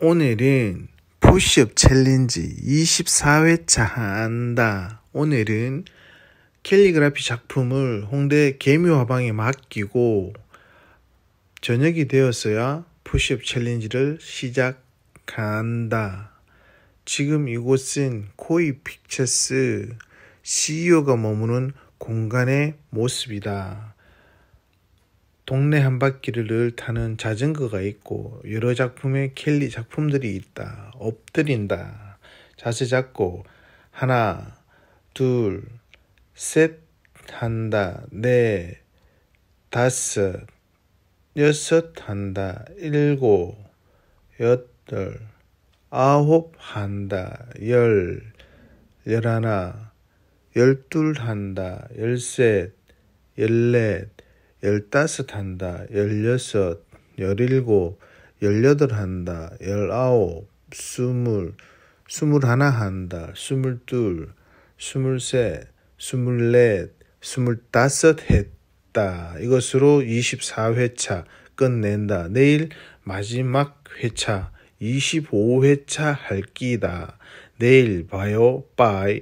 오늘은 푸시업 챌린지 24회차 한다. 오늘은 캘리그라피 작품을 홍대 개미화방에 맡기고 저녁이 되었어야 푸시업 챌린지를 시작한다. 지금 이곳은 코이 픽처스 CEO가 머무는 공간의 모습이다. 동네 한 바퀴를 타는 자전거가 있고 여러 작품의 켈리 작품들이 있다. 엎드린다. 자세 잡고 하나, 둘, 셋 한다. 넷, 네, 다섯, 여섯 한다. 일곱, 여덟, 아홉 한다. 열, 열하나, 열 둘 한다. 열 셋, 열넷, 열다섯 한다, 열여섯, 열일곱, 열여덟 한다, 열아홉, 스물, 스물하나 한다, 스물둘, 스물셋, 스물넷, 스물다섯 했다. 이것으로 24회차 끝낸다. 내일 마지막 회차 25회차 할 끼다. 내일 봐요. 빠이.